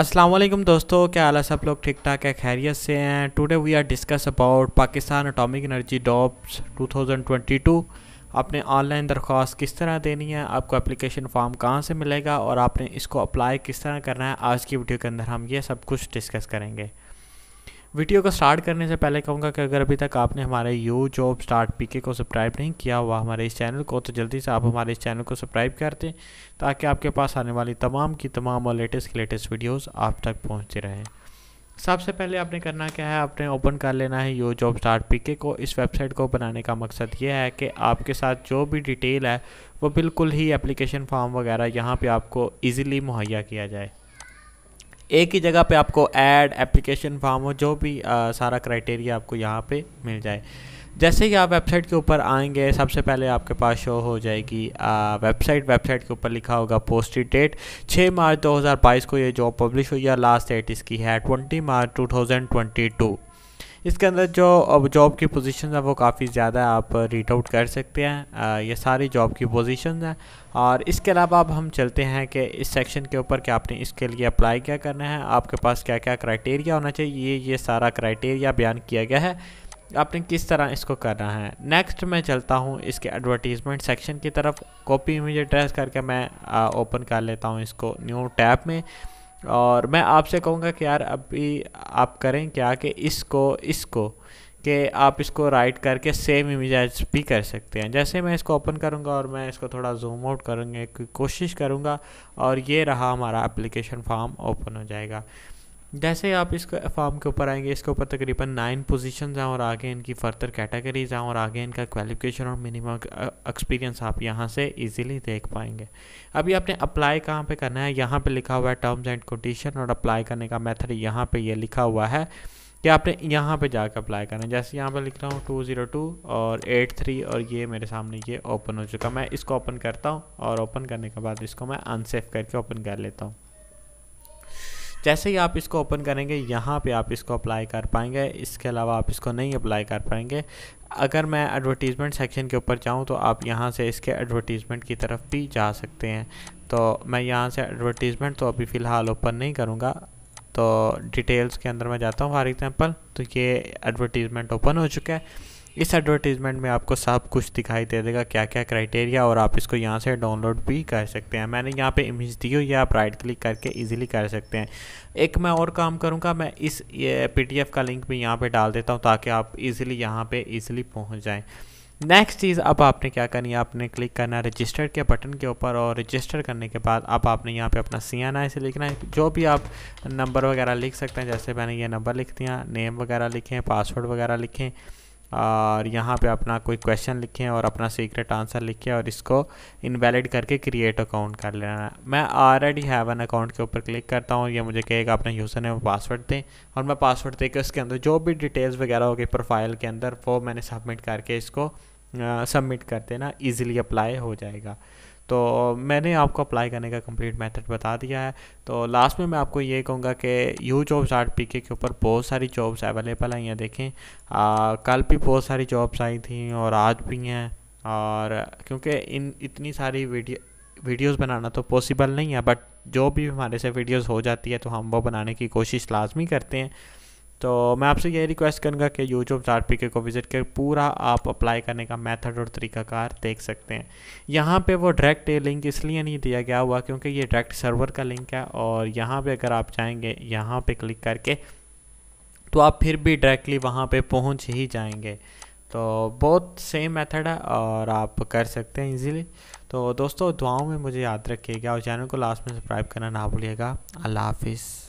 अस्सलाम वालेकुम दोस्तों क्या हाल है सब लोग ठीक ठाक है खैरियत से हैं today we are discuss about Pakistan atomic energy डॉप्स 2022 आपने ऑनलाइन दरख्वास्त किस तरह देनी है आपको एप्लीकेशन फॉर्म कहाँ से मिलेगा और आपने इसको अप्लाई किस तरह करना है आज की वीडियो के अंदर हम ये सब कुछ डिस्कस करेंगे वीडियो को स्टार्ट करने से पहले कहूँगा कि अगर अभी तक आपने हमारे यू जॉब स्टार्ट पीके को सब्सक्राइब नहीं किया हुआ हमारे इस चैनल को तो जल्दी से आप हमारे इस चैनल को सब्सक्राइब कर दें ताकि आपके पास आने वाली तमाम की तमाम और लेटेस्ट की लेटेस्ट वीडियोज़ आप तक पहुँचती रहें सबसे पहले आपने करना क्या है आपने ओपन कर लेना है यू जॉब स्टार्ट पीके को इस वेबसाइट को बनाने का मकसद ये है कि आपके साथ जो भी डिटेल है वो बिल्कुल ही एप्लीकेशन फॉर्म वगैरह यहाँ पर आपको ईज़िली मुहैया किया जाए एक ही जगह पे आपको ऐड एप्लीकेशन फॉर्म हो जो भी आ, सारा क्राइटेरिया आपको यहाँ पे मिल जाए जैसे ही आप वेबसाइट के ऊपर आएंगे सबसे पहले आपके पास शो हो जाएगी वेबसाइट वेबसाइट के ऊपर लिखा होगा पोस्टेड डेट 6 मार्च 2022 को ये जॉब पब्लिश हुई है लास्ट डेट इसकी है 20 मार्च 2022 इसके अंदर जो जॉब की पोजीशंस है वो काफ़ी ज़्यादा आप रीड आउट कर सकते हैं ये सारी जॉब की पोजीशंस हैं और इसके अलावा अब हम चलते हैं कि इस सेक्शन के ऊपर कि आपने इसके लिए अप्लाई क्या करना है आपके पास क्या क्या क्राइटेरिया होना चाहिए ये ये सारा क्राइटेरिया बयान किया गया है आपने किस तरह इसको करना है नेक्स्ट मैं चलता हूँ इसके एडवर्टीज़मेंट सेक्शन की तरफ कॉपी इमेज एड्रेस करके मैं ओपन कर लेता हूँ इसको न्यू टैब में और मैं आपसे कहूँगा कि यार अभी आप करें क्या कि इसको इसको कि आप इसको राइट करके सेम इमेज भी कर सकते हैं जैसे मैं इसको ओपन करूँगा और मैं इसको थोड़ा जूम आउट करूँगा कोशिश करूँगा और ये रहा हमारा एप्लीकेशन फॉर्म ओपन हो जाएगा जैसे ही आप इसको फॉर्म के ऊपर आएंगे इसके ऊपर तकरीबन नाइन पोजीशन हैं और आगे इनकी फर्दर कैटेगरीज हैं और आगे इनका क्वालिफिकेशन और मिनिमम एक्सपीरियंस आप यहाँ से इजीली देख पाएंगे अभी आपने अप्लाई कहाँ पे करना है यहाँ पे लिखा हुआ है टर्म्स एंड कंडीशन और अप्लाई करने का मेथड यहाँ पर ये यह लिखा हुआ है कि आपने यहाँ पर जाकर अप्लाई करना है जैसे यहाँ पर लिख रहा हूँ टू ज़ीरो टू और एट थ्री और ये मेरे सामने ये ओपन हो चुका मैं इसको ओपन करता हूँ और ओपन करने के बाद इसको मैं अनसेफ करके ओपन कर लेता हूँ जैसे ही आप इसको ओपन करेंगे यहाँ पे आप इसको अप्लाई कर पाएंगे इसके अलावा आप इसको नहीं अप्लाई कर पाएंगे अगर मैं एडवर्टीज़मेंट सेक्शन के ऊपर जाऊँ तो आप यहाँ से इसके एडवर्टीज़मेंट की तरफ भी जा सकते हैं तो मैं यहाँ से एडवर्टीज़मेंट तो अभी फ़िलहाल ओपन नहीं करूँगा तो डिटेल्स के अंदर मैं जाता हूँ फॉर एग्ज़ाम्पल तो ये एडवर्टीज़मेंट ओपन हो चुका है इस एडवर्टीज़मेंट में आपको सब कुछ दिखाई दे देगा क्या क्या क्राइटेरिया और आप इसको यहाँ से डाउनलोड भी कर सकते हैं मैंने यहाँ पे इमेज दी हुई है आप राइट क्लिक करके इजीली कर सकते हैं एक मैं और काम करूँगा मैं इस पीडीएफ का लिंक भी यहाँ पर डाल देता हूँ ताकि आप इजीली यहाँ पर इजीली पहुँच जाएँ नेक्स्ट चीज़ अब आपने क्या करनी है आपने क्लिक करना है रजिस्टर के बटन के ऊपर और रजिस्टर करने के बाद अब आपने यहाँ पे अपना सी एन आई से लिखना है जो भी आप नंबर वगैरह लिख सकते हैं जैसे मैंने ये नंबर लिख दिया नेम वगैरह लिखें पासवर्ड वगैरह लिखें और यहाँ पे अपना कोई क्वेश्चन लिखें और अपना सीक्रेट आंसर लिखें और इसको इनवैलिड करके क्रिएट अकाउंट कर लेना है मैं ऑलरेडी हैव एन अकाउंट के ऊपर क्लिक करता हूँ ये मुझे कहेगा अपना यूज़र नेम पासवर्ड दें और मैं पासवर्ड देकर उसके अंदर जो भी डिटेल्स वगैरह हो गई प्रोफाइल के अंदर वो मैंने सबमिट करके इसको सबमिट कर देना ईजिली अप्लाई हो जाएगा तो मैंने आपको अप्लाई करने का कंप्लीट मेथड बता दिया है तो लास्ट में मैं आपको ये कहूँगा कि यू जॉब्स आर्ट पी के ऊपर बहुत सारी जॉब्स अवेलेबल हैं ये देखें आ, कल भी बहुत सारी जॉब्स आई थी और आज भी हैं और क्योंकि इन इतनी सारी वीडियो वीडियोस बनाना तो पॉसिबल नहीं है बट जो भी हमारे से वीडियोस हो जाती है तो हम वो बनाने की कोशिश लाजमी करते हैं तो मैं आपसे यही रिक्वेस्ट करूँगा कि यूट्यूब स्टार पी के को विज़िट कर पूरा आप अप्लाई करने का मेथड और तरीकाकार देख सकते हैं यहाँ पे वो डायरेक्ट लिंक इसलिए नहीं दिया गया हुआ क्योंकि ये डायरेक्ट सर्वर का लिंक है और यहाँ पे अगर आप जाएंगे यहाँ पे क्लिक करके तो आप फिर भी डायरेक्टली वहाँ पर पहुँच ही जाएंगे तो बहुत सेम मेथड है और आप कर सकते हैं इजीली तो दोस्तों दुआओं में मुझे याद रखिएगा और चैनल को लास्ट में सब्सक्राइब करना ना भूलिएगा अल्लाह हाफिज़